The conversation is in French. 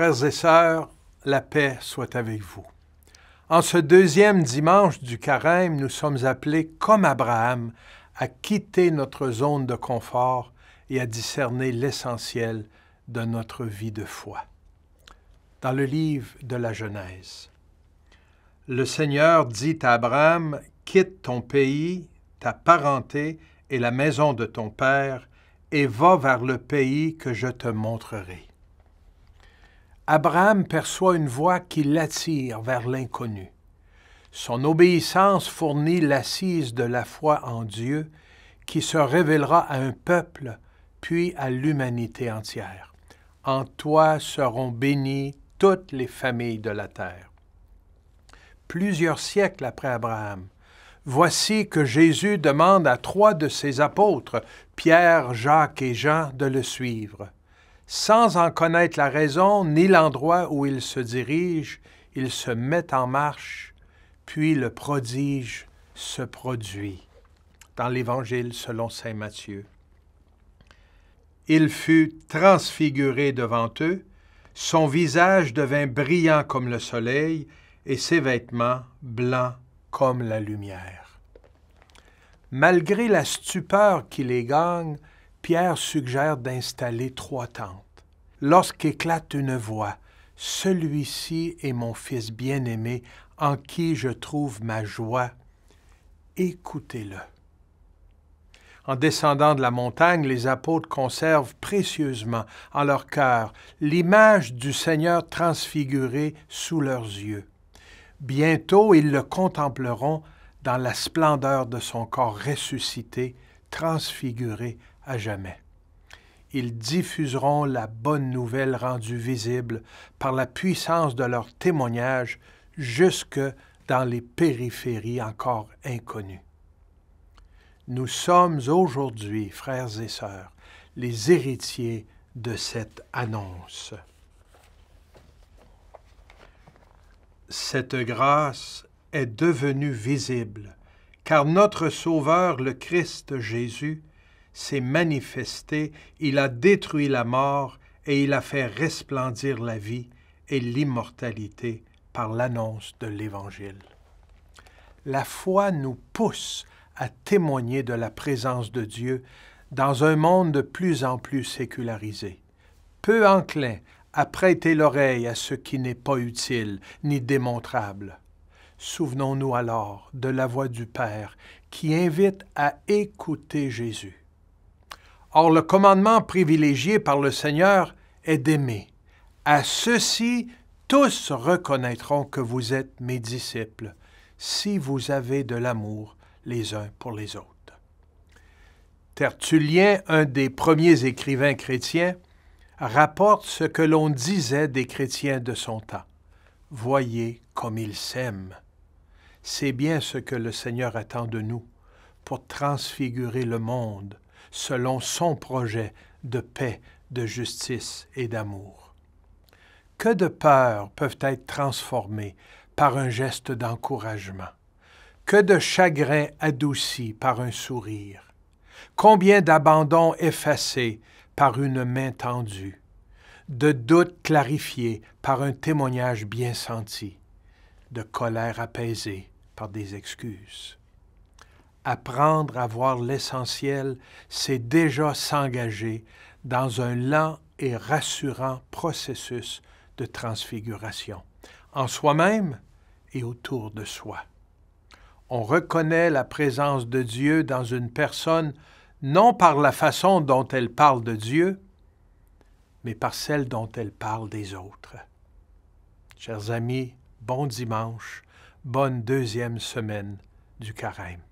Frères et sœurs, la paix soit avec vous. En ce deuxième dimanche du carême, nous sommes appelés, comme Abraham, à quitter notre zone de confort et à discerner l'essentiel de notre vie de foi. Dans le livre de la Genèse, le Seigneur dit à Abraham, Quitte ton pays, ta parenté et la maison de ton père, et va vers le pays que je te montrerai. Abraham perçoit une voix qui l'attire vers l'inconnu. Son obéissance fournit l'assise de la foi en Dieu qui se révélera à un peuple, puis à l'humanité entière. En toi seront bénies toutes les familles de la terre. Plusieurs siècles après Abraham, voici que Jésus demande à trois de ses apôtres, Pierre, Jacques et Jean, de le suivre. Sans en connaître la raison ni l'endroit où il se dirige, il se met en marche, puis le prodige se produit. Dans l'Évangile selon Saint Matthieu. Il fut transfiguré devant eux, son visage devint brillant comme le soleil, et ses vêtements blancs comme la lumière. Malgré la stupeur qui les gagne, Pierre suggère d'installer trois tentes. Lorsqu'éclate une voix, Celui-ci est mon Fils bien-aimé, en qui je trouve ma joie. Écoutez-le. En descendant de la montagne, les apôtres conservent précieusement en leur cœur l'image du Seigneur transfiguré sous leurs yeux. Bientôt ils le contempleront dans la splendeur de son corps ressuscité, transfiguré à jamais. Ils diffuseront la bonne nouvelle rendue visible par la puissance de leur témoignage jusque dans les périphéries encore inconnues. Nous sommes aujourd'hui, frères et sœurs, les héritiers de cette annonce. Cette grâce est devenue visible, car notre Sauveur, le Christ Jésus, s'est manifesté, il a détruit la mort et il a fait resplendir la vie et l'immortalité par l'annonce de l'Évangile. La foi nous pousse à témoigner de la présence de Dieu dans un monde de plus en plus sécularisé, peu enclin à prêter l'oreille à ce qui n'est pas utile ni démontrable. Souvenons-nous alors de la voix du Père qui invite à écouter Jésus. Or le commandement privilégié par le Seigneur est d'aimer. À ceci, tous reconnaîtront que vous êtes mes disciples, si vous avez de l'amour les uns pour les autres. Tertullien, un des premiers écrivains chrétiens, rapporte ce que l'on disait des chrétiens de son temps. Voyez comme ils s'aiment. C'est bien ce que le Seigneur attend de nous pour transfigurer le monde, selon son projet de paix, de justice et d'amour. Que de peurs peuvent être transformées par un geste d'encouragement, que de chagrins adoucis par un sourire, combien d'abandons effacés par une main tendue, de doutes clarifiés par un témoignage bien senti, de colère apaisée par des excuses. Apprendre à voir l'essentiel, c'est déjà s'engager dans un lent et rassurant processus de transfiguration, en soi-même et autour de soi. On reconnaît la présence de Dieu dans une personne non par la façon dont elle parle de Dieu, mais par celle dont elle parle des autres. Chers amis, bon dimanche, bonne deuxième semaine du carême.